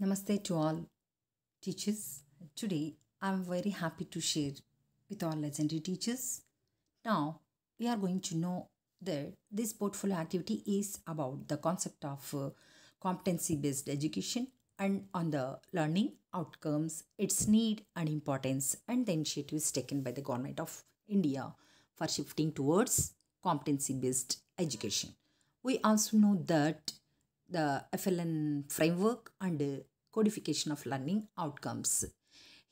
Namaste to all teachers. Today I am very happy to share with all legendary teachers. Now we are going to know that this portfolio activity is about the concept of uh, competency based education and on the learning outcomes, its need and importance and the initiatives taken by the government of India for shifting towards competency based education. We also know that the FLN framework and codification of learning outcomes.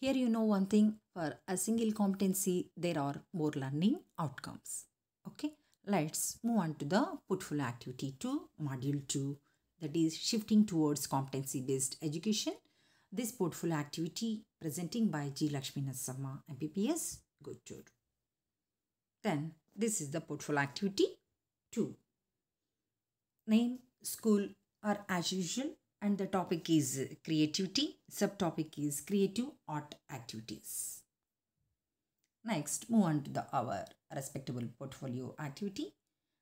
Here you know one thing for a single competency there are more learning outcomes. Okay, let's move on to the portfolio activity 2 module 2 that is shifting towards competency based education. This portfolio activity presenting by G. Lakshmi Nassama MPPS Guttur. Then this is the portfolio activity 2. Name, school or as usual and the topic is creativity. Subtopic is creative art activities. Next, move on to the our respectable portfolio activity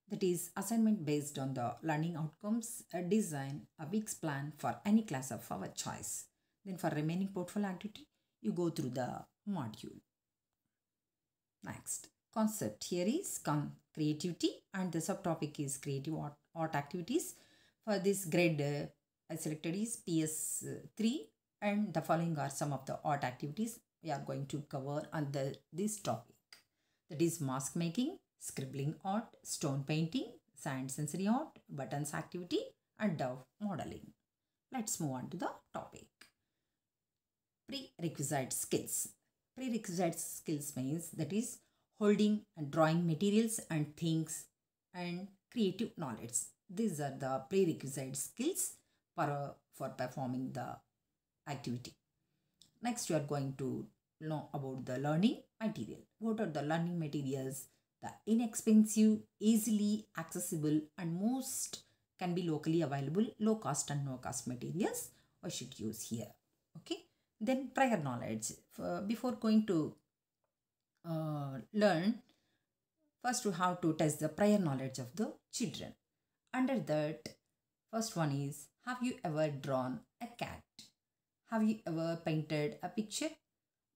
that is assignment based on the learning outcomes, design, a week's plan for any class of our choice. Then for remaining portfolio activity, you go through the module. Next, concept here is con creativity and the subtopic is creative art, art activities. For this grade uh, I selected is PS3 and the following are some of the art activities we are going to cover under this topic. That is mask making, scribbling art, stone painting, sand sensory art, buttons activity and dove modeling. Let's move on to the topic. Prerequisite skills. Prerequisite skills means that is holding and drawing materials and things and creative knowledge. These are the prerequisite skills for, uh, for performing the activity. Next, you are going to know about the learning material. What are the learning materials? The inexpensive, easily accessible and most can be locally available, low cost and no cost materials I should use here. Okay. Then prior knowledge. For, uh, before going to uh, learn, first we have to test the prior knowledge of the children. Under that, first one is have you ever drawn a cat? Have you ever painted a picture?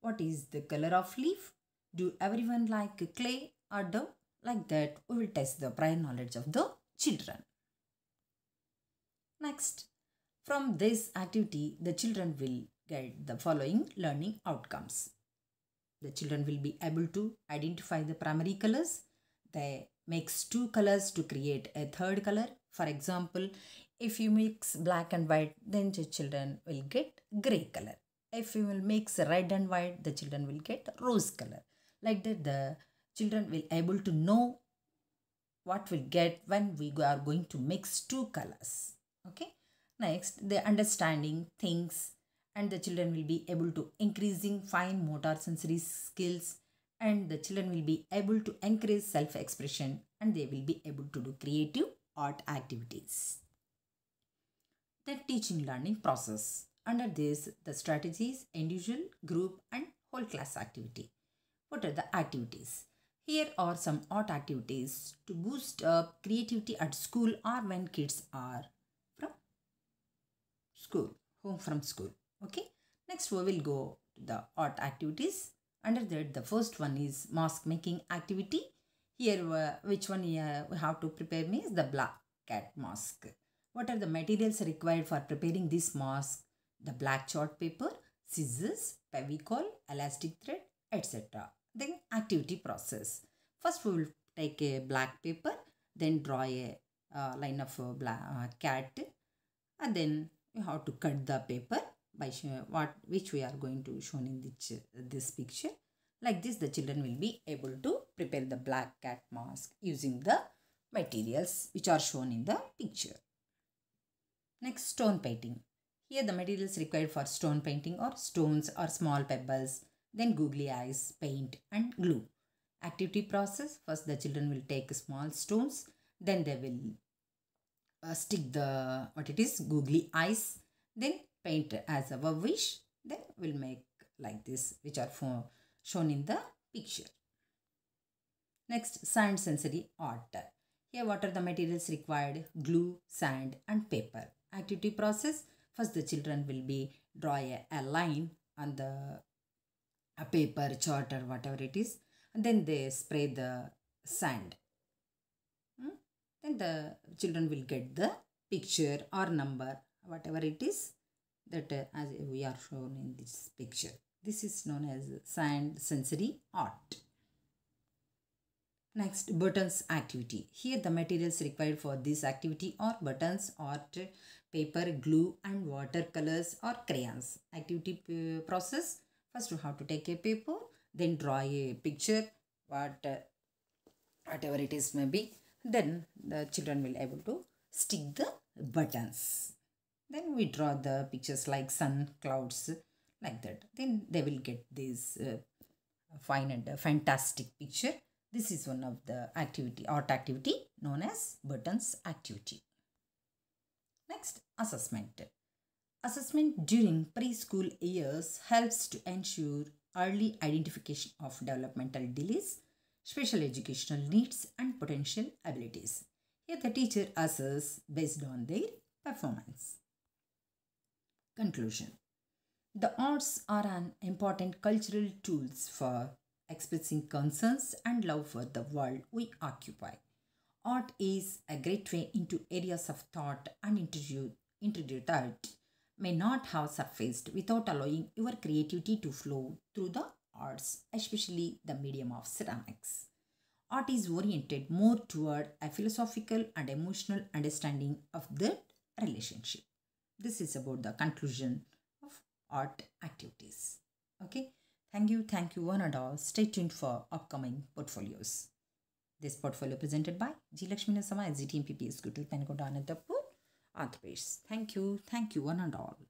What is the color of leaf? Do everyone like clay or dough? Like that, we will test the prior knowledge of the children. Next, from this activity, the children will get the following learning outcomes. The children will be able to identify the primary colors. They mix two colors to create a third color. For example, if you mix black and white, then the children will get grey color. If you will mix red and white, the children will get rose color. Like that, the children will able to know what we'll get when we are going to mix two colors. Okay. Next, the understanding things and the children will be able to increasing fine motor sensory skills and the children will be able to encourage self-expression and they will be able to do creative art activities the teaching learning process. Under this, the strategies, individual, group and whole class activity. What are the activities? Here are some art activities to boost up creativity at school or when kids are from school, home from school. Okay. Next, we will go to the art activities. Under that, the first one is mask making activity. Here, uh, which one uh, we have to prepare means the black cat mask. What are the materials required for preparing this mask? The black chart paper, scissors, pevicol, elastic thread, etc. Then activity process. First we will take a black paper, then draw a uh, line of a uh, black, uh, cat and then you have to cut the paper by what which we are going to show in this, this picture. Like this the children will be able to prepare the black cat mask using the materials which are shown in the picture. Next, stone painting. Here the materials required for stone painting are stones or small pebbles, then googly eyes, paint and glue. Activity process, first the children will take small stones, then they will uh, stick the, what it is, googly eyes, then paint as our wish, then we'll make like this, which are for, shown in the picture. Next, sand sensory art. Here what are the materials required? Glue, sand and paper activity process first the children will be draw a, a line on the a paper chart or whatever it is and then they spray the sand hmm? then the children will get the picture or number whatever it is that uh, as we are shown in this picture this is known as sand sensory art next buttons activity here the materials required for this activity are buttons art paper, glue and watercolors or crayons. Activity uh, process. First you have to take a paper, then draw a picture, what, uh, whatever it is may be. Then the children will able to stick the buttons. Then we draw the pictures like sun, clouds, like that. Then they will get this uh, fine and uh, fantastic picture. This is one of the activity, art activity known as buttons activity. Next, assessment. Assessment during preschool years helps to ensure early identification of developmental delays, special educational needs and potential abilities. Here the teacher assesses based on their performance. Conclusion The arts are an important cultural tools for expressing concerns and love for the world we occupy. Art is a great way into areas of thought and intuitive art may not have surfaced without allowing your creativity to flow through the arts, especially the medium of ceramics. Art is oriented more toward a philosophical and emotional understanding of the relationship. This is about the conclusion of art activities. Okay, thank you, thank you one and all. Stay tuned for upcoming portfolios. This portfolio presented by G. Lakshmi Nasama, SGT MPP School, Pankota, Anantapur, Andhra Pradesh. Thank you. Thank you one and all.